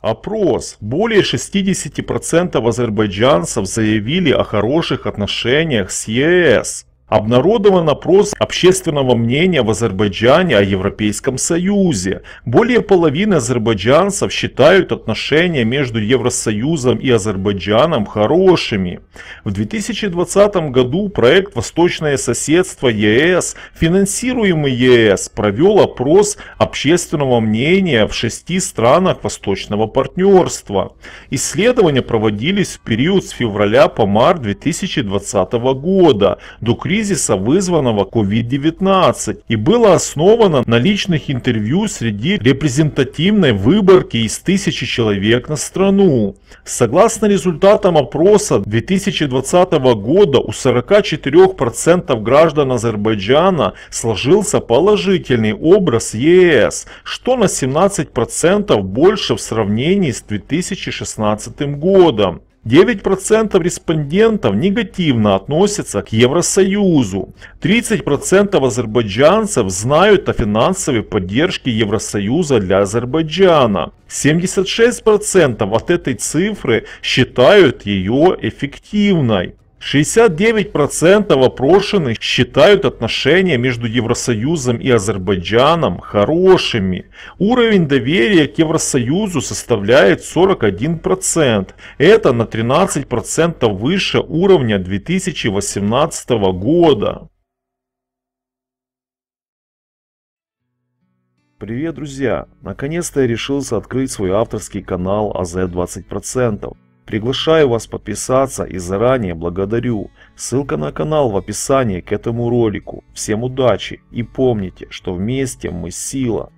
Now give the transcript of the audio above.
Опрос. Более 60% азербайджанцев заявили о хороших отношениях с ЕС. Э Обнародован опрос общественного мнения в Азербайджане о Европейском Союзе. Более половины азербайджанцев считают отношения между Евросоюзом и Азербайджаном хорошими. В 2020 году проект «Восточное соседство ЕС», финансируемый ЕС, провел опрос общественного мнения в шести странах Восточного партнерства. Исследования проводились в период с февраля по март 2020 года, до кризиса кризиса, вызванного COVID-19, и было основано на личных интервью среди репрезентативной выборки из тысячи человек на страну. Согласно результатам опроса 2020 года у 44% граждан Азербайджана сложился положительный образ ЕС, что на 17% больше в сравнении с 2016 годом. 9% респондентов негативно относятся к Евросоюзу. 30% азербайджанцев знают о финансовой поддержке Евросоюза для Азербайджана. 76% от этой цифры считают ее эффективной. 69% опрошенных считают отношения между Евросоюзом и Азербайджаном хорошими. Уровень доверия к Евросоюзу составляет 41%. Это на 13% выше уровня 2018 года. Привет, друзья! Наконец-то я решился открыть свой авторский канал АЗ 20%. Приглашаю вас подписаться и заранее благодарю. Ссылка на канал в описании к этому ролику. Всем удачи и помните, что вместе мы сила.